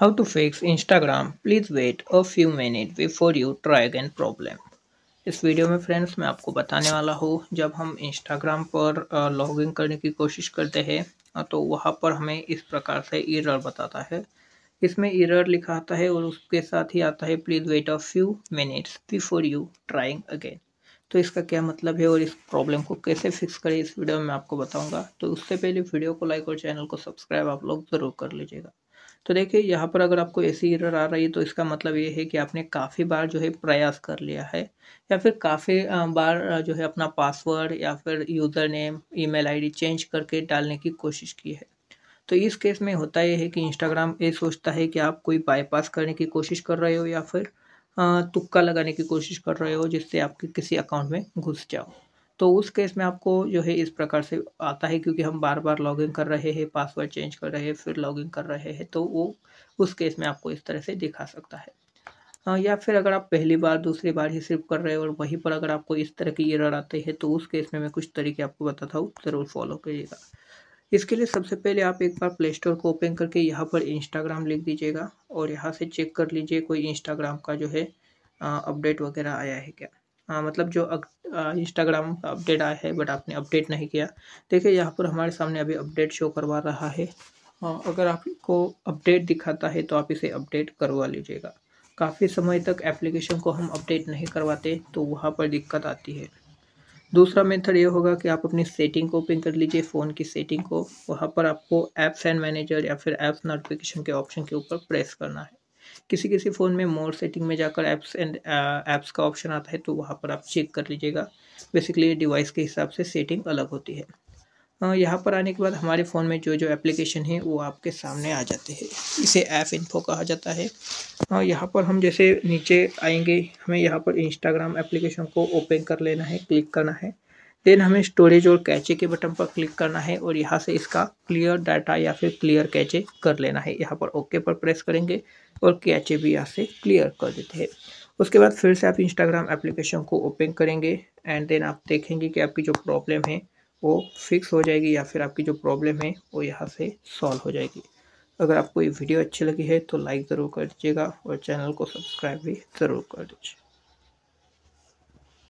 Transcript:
How to fix Instagram? Please wait a few minutes before you try again problem. इस video में friends मैं आपको बताने वाला हूँ जब हम इंस्टाग्राम पर लॉगिन करने की कोशिश करते हैं तो वहाँ पर हमें इस प्रकार से इरर बताता है इसमें इरर लिखा आता है और उसके साथ ही आता है please wait a few minutes before you trying again तो इसका क्या मतलब है और इस प्रॉब्लम को कैसे फिक्स करें इस वीडियो में मैं आपको बताऊंगा तो उससे पहले वीडियो को लाइक और चैनल को सब्सक्राइब आप लोग ज़रूर कर लीजिएगा तो देखिए यहाँ पर अगर आपको ऐसी एरर आ रही है तो इसका मतलब ये है कि आपने काफ़ी बार जो है प्रयास कर लिया है या फिर काफ़ी बार जो है अपना पासवर्ड या फिर user name email ID change करके डालने की कोशिश की है तो इस केस में होता यह है कि इंस्टाग्राम ये सोचता है कि आप कोई बाईपास करने की कोशिश कर रहे हो या फिर तुक्का लगाने की कोशिश कर रहे हो जिससे आपके किसी अकाउंट में घुस जाओ तो उस केस में आपको जो है इस प्रकार से आता है क्योंकि हम बार बार लॉगिन कर रहे हैं पासवर्ड चेंज कर रहे हैं फिर लॉगिन कर रहे हैं तो वो उस केस में आपको इस तरह से दिखा सकता है हाँ, या फिर अगर आप पहली बार दूसरी बार ही सिर्फ कर रहे हो और वहीं पर अगर आपको इस तरह की एरर आते हैं तो उस केस में मैं कुछ तरीके आपको बताता हूँ ज़रूर फॉलो करिएगा इसके लिए सबसे पहले आप एक बार प्ले स्टोर को ओपन करके यहाँ पर इंस्टाग्राम लिख दीजिएगा और यहाँ से चेक कर लीजिए कोई इंस्टाग्राम का जो है अपडेट वगैरह आया है क्या आ, हाँ, मतलब जो इंस्टाग्राम का अपडेट आया है बट आपने अपडेट नहीं किया देखिए यहाँ पर हमारे सामने अभी अपडेट शो करवा रहा है अगर आपको अपडेट दिखाता है तो आप इसे अपडेट करवा लीजिएगा काफ़ी समय तक एप्लीकेशन को हम अपडेट नहीं करवाते तो वहाँ पर दिक्कत आती है दूसरा मेथड ये होगा कि आप अपनी सेटिंग को ओपन कर लीजिए फ़ोन की सेटिंग को वहाँ पर आपको ऐप्स एंड मैनेजर या फिर ऐप्स नोटिफिकेशन के ऑप्शन के ऊपर प्रेस करना है किसी किसी फ़ोन में मोर सेटिंग में जाकर ऐप्स एंड ऐप्स का ऑप्शन आता है तो वहाँ पर आप चेक कर लीजिएगा बेसिकली डिवाइस के हिसाब से सेटिंग अलग होती है यहाँ पर आने के बाद हमारे फ़ोन में जो जो एप्लीकेशन है वो आपके सामने आ जाते हैं इसे ऐप इन्फो कहा जाता है यहाँ पर हम जैसे नीचे आएंगे हमें यहाँ पर इंस्टाग्राम एप्लीकेशन को ओपन कर लेना है क्लिक करना है देन हमें स्टोरेज और कैचे के बटन पर क्लिक करना है और यहाँ से इसका क्लियर डाटा या फिर क्लियर कैचे कर लेना है यहाँ पर ओके पर प्रेस करेंगे और कैचे भी यहाँ से क्लियर कर देते हैं उसके बाद फिर से आप इंस्टाग्राम एप्लीकेशन को ओपन करेंगे एंड देन आप देखेंगे कि आपकी जो प्रॉब्लम है वो फिक्स हो जाएगी या फिर आपकी जो प्रॉब्लम है वो यहाँ से सॉल्व हो जाएगी अगर आपको ये वीडियो अच्छी लगी है तो लाइक ज़रूर कर दीजिएगा और चैनल को सब्सक्राइब भी ज़रूर कर दीजिए